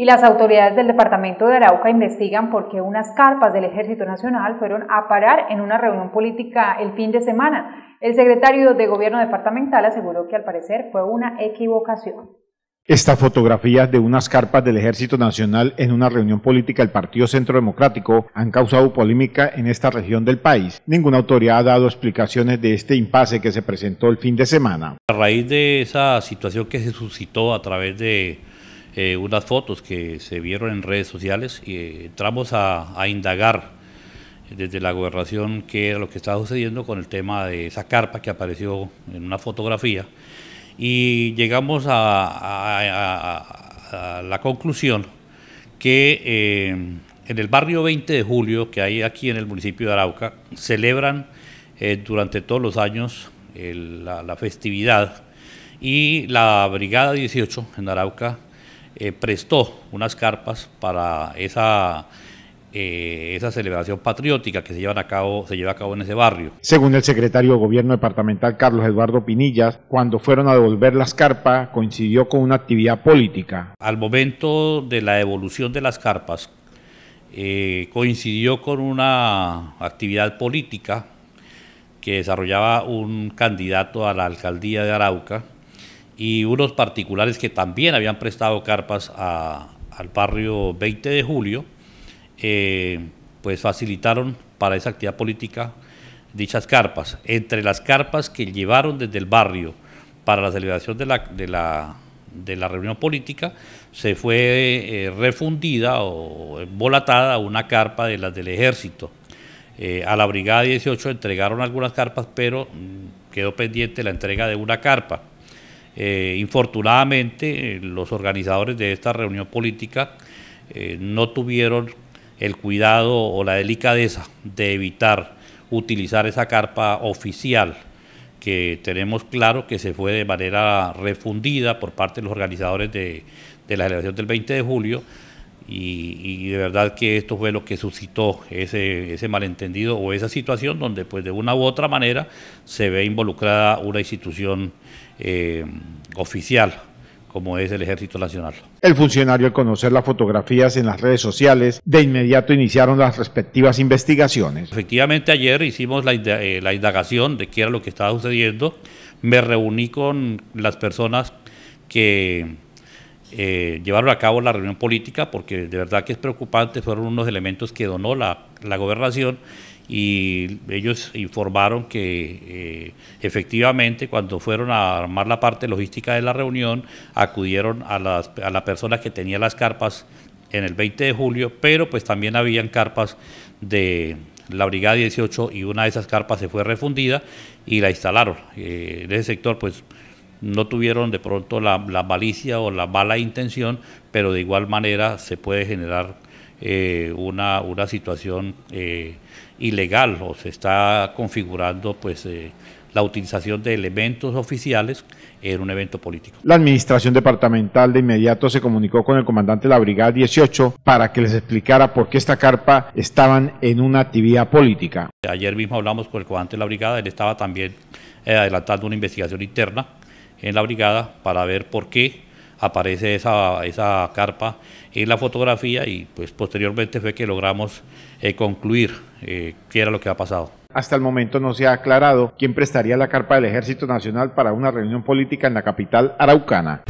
y las autoridades del departamento de Arauca investigan por qué unas carpas del Ejército Nacional fueron a parar en una reunión política el fin de semana. El secretario de Gobierno departamental aseguró que al parecer fue una equivocación. Estas fotografías de unas carpas del Ejército Nacional en una reunión política del Partido Centro Democrático han causado polémica en esta región del país. Ninguna autoridad ha dado explicaciones de este impasse que se presentó el fin de semana. A raíz de esa situación que se suscitó a través de eh, unas fotos que se vieron en redes sociales y eh, entramos a, indagar desde la gobernación qué era lo que estaba sucediendo con el tema de esa carpa que apareció en una fotografía y llegamos a, la conclusión que eh, en el barrio 20 de julio que hay aquí en el municipio de Arauca celebran durante todos los años la festividad y la Brigada 18 en Arauca eh, prestó unas carpas para esa, eh, esa celebración patriótica que se, llevan a cabo, se lleva a cabo en ese barrio. Según el secretario de Gobierno Departamental Carlos Eduardo Pinillas, cuando fueron a devolver las carpas coincidió con una actividad política. Al momento de la devolución de las carpas, eh, coincidió con una actividad política que desarrollaba un candidato a la alcaldía de Arauca, y unos particulares que también habían prestado carpas al barrio 20 de julio, eh, pues facilitaron para esa actividad política dichas carpas. Entre las carpas que llevaron desde el barrio para la celebración de la, de la, reunión política, se fue eh, refundida o volatada una carpa de las del ejército. Eh, a la Brigada 18 entregaron algunas carpas, pero mm, quedó pendiente la entrega de una carpa. Eh, infortunadamente, eh, los organizadores de esta reunión política eh, no tuvieron el cuidado o la delicadeza de evitar utilizar esa carpa oficial que tenemos claro que se fue de manera refundida por parte de los organizadores de, la elección del 20 de julio, y, de verdad que esto fue lo que suscitó ese, ese malentendido o esa situación donde pues de una u otra manera se ve involucrada una institución eh, oficial como es el Ejército Nacional. El funcionario al conocer las fotografías en las redes sociales, de inmediato iniciaron las respectivas investigaciones. Efectivamente ayer hicimos la, eh, la indagación de qué era lo que estaba sucediendo, me reuní con las personas que eh, llevaron a cabo la reunión política, porque de verdad que es preocupante, fueron unos elementos que donó la, gobernación y ellos informaron que eh, efectivamente cuando fueron a armar la parte logística de la reunión acudieron a las, a la persona que tenía las carpas en el 20 de julio, pero pues también habían carpas de la Brigada 18 y una de esas carpas se fue refundida y la instalaron. Eh, en ese sector pues no tuvieron de pronto la, malicia o la mala intención, pero de igual manera se puede generar eh, una, situación eh, ilegal o se está configurando pues eh, la utilización de elementos oficiales en un evento político. La administración departamental de inmediato se comunicó con el comandante de la Brigada 18 para que les explicara por qué esta carpa estaban en una actividad política. Ayer mismo hablamos con el comandante de la Brigada, él estaba también adelantando una investigación interna en la brigada para ver por qué aparece esa, esa carpa en la fotografía y pues posteriormente fue que logramos eh, concluir eh, qué era lo que ha pasado. Hasta el momento no se ha aclarado quién prestaría la carpa del Ejército Nacional para una reunión política en la capital araucana.